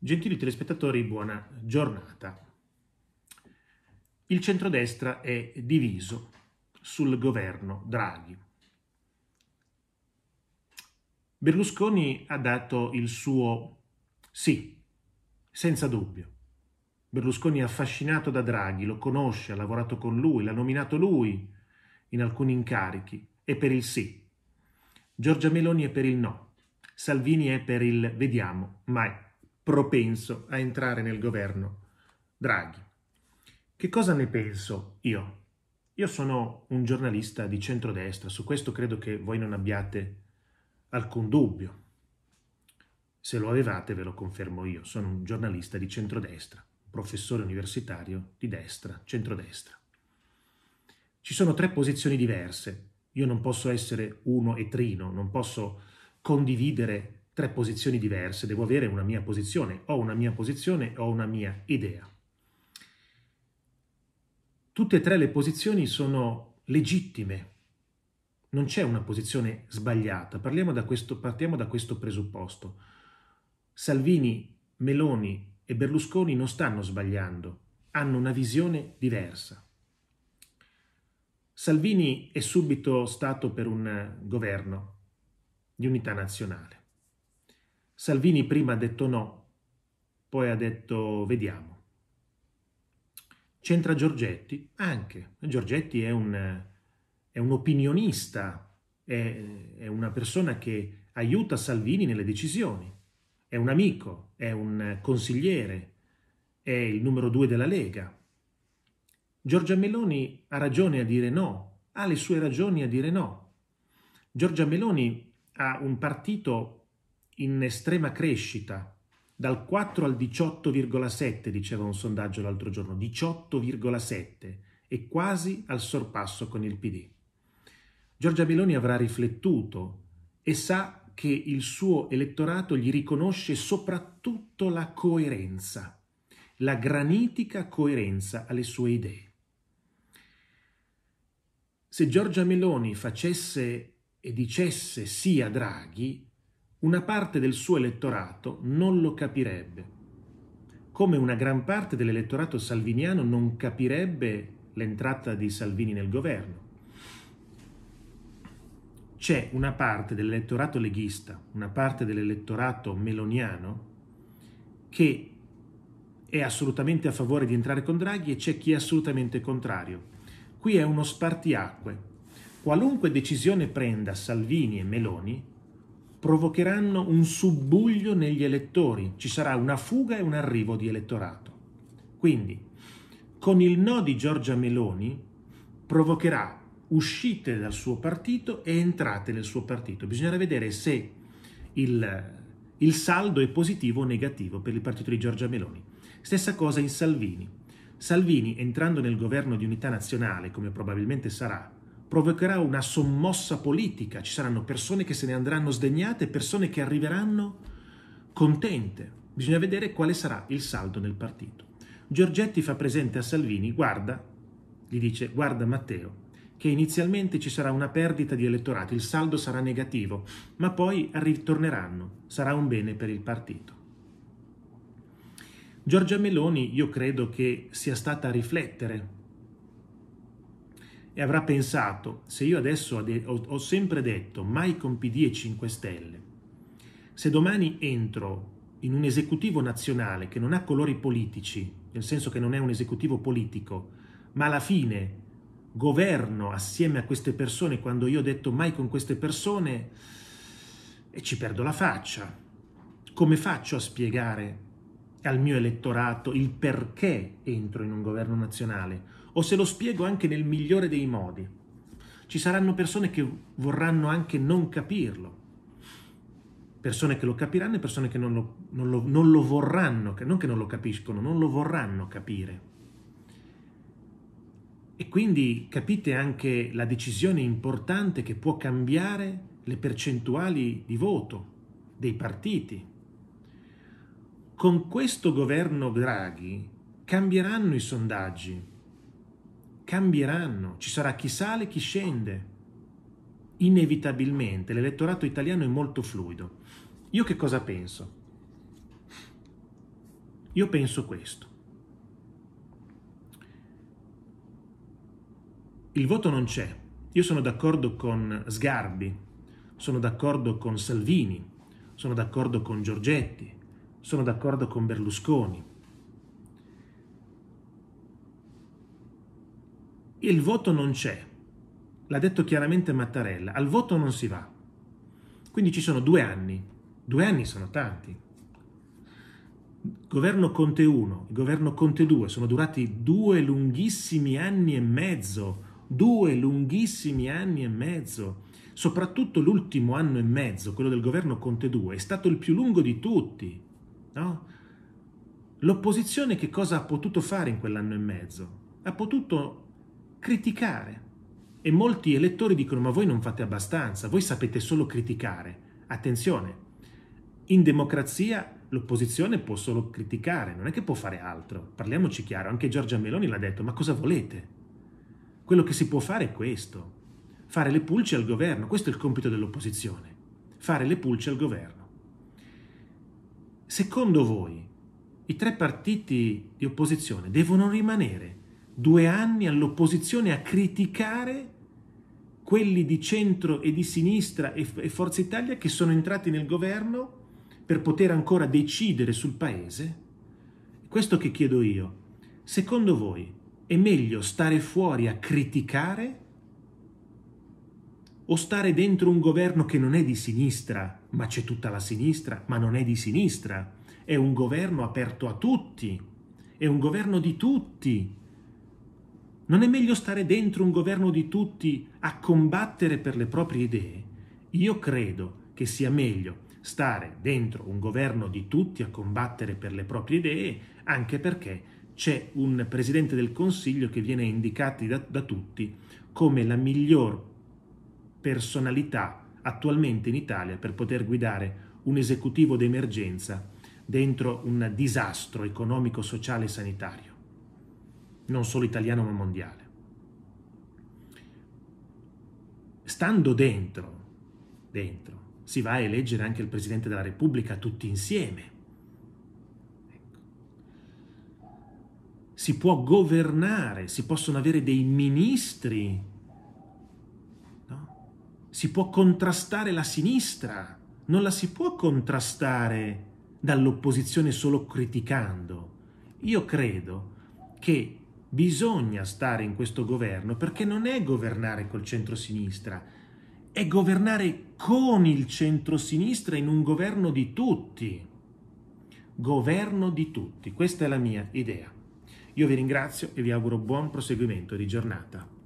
Gentili telespettatori, buona giornata. Il centrodestra è diviso sul governo Draghi. Berlusconi ha dato il suo sì, senza dubbio. Berlusconi è affascinato da Draghi, lo conosce, ha lavorato con lui, l'ha nominato lui in alcuni incarichi, è per il sì. Giorgia Meloni è per il no. Salvini è per il vediamo, mai propenso a entrare nel governo Draghi. Che cosa ne penso io? Io sono un giornalista di centrodestra, su questo credo che voi non abbiate alcun dubbio. Se lo avevate ve lo confermo io, sono un giornalista di centrodestra, professore universitario di destra, centrodestra. Ci sono tre posizioni diverse. Io non posso essere uno e trino, non posso condividere tre posizioni diverse, devo avere una mia posizione, ho una mia posizione, ho una mia idea. Tutte e tre le posizioni sono legittime, non c'è una posizione sbagliata, da questo, partiamo da questo presupposto. Salvini, Meloni e Berlusconi non stanno sbagliando, hanno una visione diversa. Salvini è subito stato per un governo di unità nazionale. Salvini prima ha detto no, poi ha detto vediamo. C'entra Giorgetti? Anche. Giorgetti è un, è un opinionista, è, è una persona che aiuta Salvini nelle decisioni, è un amico, è un consigliere, è il numero due della Lega. Giorgia Meloni ha ragione a dire no, ha le sue ragioni a dire no. Giorgia Meloni ha un partito in estrema crescita, dal 4 al 18,7 diceva un sondaggio l'altro giorno, 18,7 e quasi al sorpasso con il PD. Giorgia Meloni avrà riflettuto e sa che il suo elettorato gli riconosce soprattutto la coerenza, la granitica coerenza alle sue idee. Se Giorgia Meloni facesse e dicesse sì a Draghi, una parte del suo elettorato non lo capirebbe, come una gran parte dell'elettorato salviniano non capirebbe l'entrata di Salvini nel governo. C'è una parte dell'elettorato leghista, una parte dell'elettorato meloniano che è assolutamente a favore di entrare con Draghi e c'è chi è assolutamente contrario. Qui è uno spartiacque. Qualunque decisione prenda Salvini e Meloni, provocheranno un subbuglio negli elettori, ci sarà una fuga e un arrivo di elettorato. Quindi, con il no di Giorgia Meloni provocherà uscite dal suo partito e entrate nel suo partito. Bisognerà vedere se il, il saldo è positivo o negativo per il partito di Giorgia Meloni. Stessa cosa in Salvini. Salvini, entrando nel governo di unità nazionale, come probabilmente sarà, provocherà una sommossa politica, ci saranno persone che se ne andranno sdegnate, persone che arriveranno contente. Bisogna vedere quale sarà il saldo nel partito. Giorgetti fa presente a Salvini, guarda, gli dice, guarda Matteo, che inizialmente ci sarà una perdita di elettorato, il saldo sarà negativo, ma poi ritorneranno, sarà un bene per il partito. Giorgia Meloni io credo che sia stata a riflettere e avrà pensato, se io adesso ho sempre detto mai con PD e 5 Stelle, se domani entro in un esecutivo nazionale che non ha colori politici, nel senso che non è un esecutivo politico, ma alla fine governo assieme a queste persone quando io ho detto mai con queste persone e ci perdo la faccia. Come faccio a spiegare al mio elettorato il perché entro in un governo nazionale o se lo spiego anche nel migliore dei modi. Ci saranno persone che vorranno anche non capirlo, persone che lo capiranno e persone che non lo, non lo, non lo vorranno, non che non lo capiscono, non lo vorranno capire. E quindi capite anche la decisione importante che può cambiare le percentuali di voto dei partiti con questo governo Draghi cambieranno i sondaggi, cambieranno, ci sarà chi sale, e chi scende. Inevitabilmente l'elettorato italiano è molto fluido. Io che cosa penso? Io penso questo. Il voto non c'è. Io sono d'accordo con Sgarbi, sono d'accordo con Salvini, sono d'accordo con Giorgetti, sono d'accordo con Berlusconi. Il voto non c'è, l'ha detto chiaramente Mattarella, al voto non si va. Quindi ci sono due anni, due anni sono tanti. Governo Conte 1 governo Conte 2 sono durati due lunghissimi anni e mezzo, due lunghissimi anni e mezzo. Soprattutto l'ultimo anno e mezzo, quello del governo Conte 2, è stato il più lungo di tutti. No? L'opposizione che cosa ha potuto fare in quell'anno e mezzo? Ha potuto criticare. E molti elettori dicono ma voi non fate abbastanza, voi sapete solo criticare. Attenzione, in democrazia l'opposizione può solo criticare, non è che può fare altro. Parliamoci chiaro, anche Giorgia Meloni l'ha detto, ma cosa volete? Quello che si può fare è questo, fare le pulci al governo, questo è il compito dell'opposizione, fare le pulci al governo. Secondo voi i tre partiti di opposizione devono rimanere due anni all'opposizione a criticare quelli di centro e di sinistra e, Forza Italia che sono entrati nel governo per poter ancora decidere sul paese? Questo che chiedo io. Secondo voi è meglio stare fuori a criticare o stare dentro un governo che non è di sinistra ma c'è tutta la sinistra, ma non è di sinistra, è un governo aperto a tutti, è un governo di tutti. Non è meglio stare dentro un governo di tutti a combattere per le proprie idee? Io credo che sia meglio stare dentro un governo di tutti a combattere per le proprie idee, anche perché c'è un presidente del Consiglio che viene indicato da, da tutti come la miglior personalità attualmente in Italia per poter guidare un esecutivo d'emergenza dentro un disastro economico, sociale e sanitario, non solo italiano ma mondiale. Stando dentro, dentro, si va a eleggere anche il Presidente della Repubblica tutti insieme. Ecco. si può governare, si possono avere dei ministri si può contrastare la sinistra, non la si può contrastare dall'opposizione solo criticando. Io credo che bisogna stare in questo governo perché non è governare col centrosinistra, è governare con il centrosinistra in un governo di tutti. Governo di tutti, questa è la mia idea. Io vi ringrazio e vi auguro buon proseguimento di giornata.